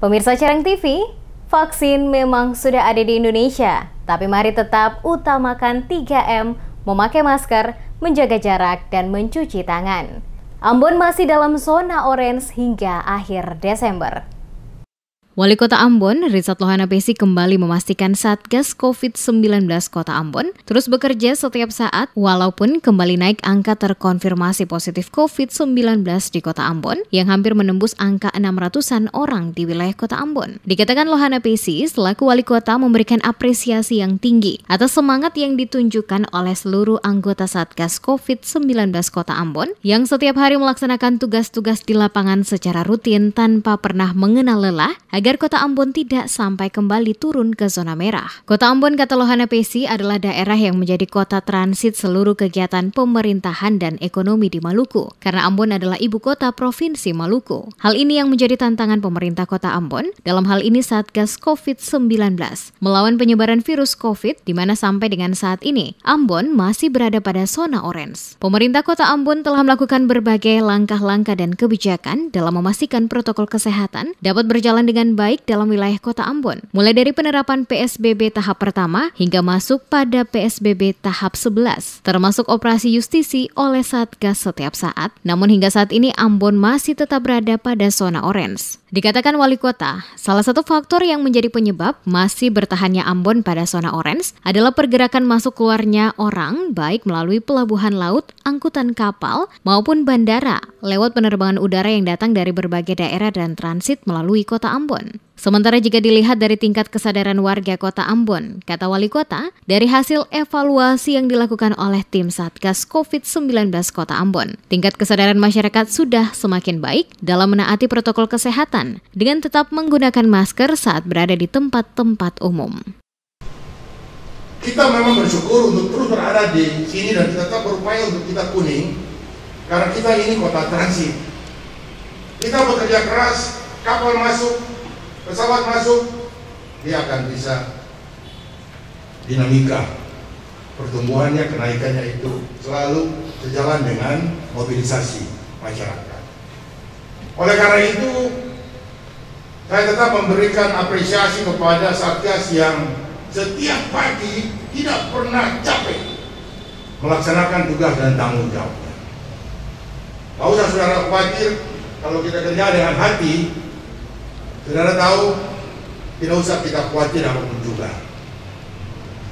Pemirsa Cereng TV, vaksin memang sudah ada di Indonesia, tapi mari tetap utamakan 3M, memakai masker, menjaga jarak, dan mencuci tangan. Ambon masih dalam zona orange hingga akhir Desember. Wali Kota Ambon, Rizat Lohana Besi kembali memastikan Satgas COVID-19 Kota Ambon terus bekerja setiap saat walaupun kembali naik angka terkonfirmasi positif COVID-19 di Kota Ambon yang hampir menembus angka 600-an orang di wilayah Kota Ambon. Dikatakan Lohana Besi selaku Wali Kota memberikan apresiasi yang tinggi atas semangat yang ditunjukkan oleh seluruh anggota Satgas COVID-19 Kota Ambon yang setiap hari melaksanakan tugas-tugas di lapangan secara rutin tanpa pernah mengenal lelah agar kota Ambon tidak sampai kembali turun ke zona merah. Kota Ambon kata Lohana Pesi adalah daerah yang menjadi kota transit seluruh kegiatan pemerintahan dan ekonomi di Maluku karena Ambon adalah ibu kota provinsi Maluku. Hal ini yang menjadi tantangan pemerintah kota Ambon dalam hal ini Satgas COVID-19 melawan penyebaran virus COVID di mana sampai dengan saat ini Ambon masih berada pada zona orange. Pemerintah kota Ambon telah melakukan berbagai langkah-langkah dan kebijakan dalam memastikan protokol kesehatan dapat berjalan dengan baik dalam wilayah kota Ambon, mulai dari penerapan PSBB tahap pertama hingga masuk pada PSBB tahap 11, termasuk operasi justisi oleh Satgas setiap saat. Namun hingga saat ini Ambon masih tetap berada pada zona orange. Dikatakan wali kota, salah satu faktor yang menjadi penyebab masih bertahannya Ambon pada zona orange adalah pergerakan masuk keluarnya orang baik melalui pelabuhan laut, angkutan kapal, maupun bandara lewat penerbangan udara yang datang dari berbagai daerah dan transit melalui kota Ambon. Sementara jika dilihat dari tingkat kesadaran warga kota Ambon, kata wali kota, dari hasil evaluasi yang dilakukan oleh tim Satgas COVID-19 kota Ambon, tingkat kesadaran masyarakat sudah semakin baik dalam menaati protokol kesehatan dengan tetap menggunakan masker saat berada di tempat-tempat umum. Kita memang bersyukur untuk terus berada di sini dan kita tetap berupaya untuk kita kuning karena kita ini kota transit. Kita bekerja keras, kapal masuk, pesawat masuk dia akan bisa dinamika pertumbuhannya kenaikannya itu selalu sejalan dengan mobilisasi masyarakat oleh karena itu saya tetap memberikan apresiasi kepada Satgas yang setiap pagi tidak pernah capek melaksanakan tugas dan tanggung jawabnya. Tidak usah saudara khawatir kalau kita kerja dengan hati, Saudara tahu, tidak usah kita khawatir apapun juga.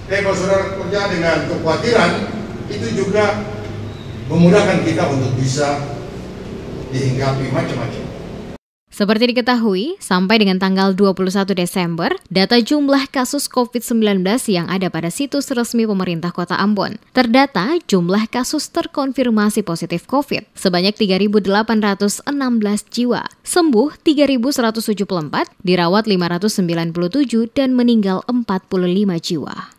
Tapi eh, kalau saudara kerja dengan kekhawatiran, itu juga memudahkan kita untuk bisa dihinggapi macam-macam. Seperti diketahui, sampai dengan tanggal 21 Desember, data jumlah kasus COVID-19 yang ada pada situs resmi pemerintah kota Ambon. Terdata jumlah kasus terkonfirmasi positif COVID sebanyak 3.816 jiwa, sembuh 3.174, dirawat 597, dan meninggal 45 jiwa.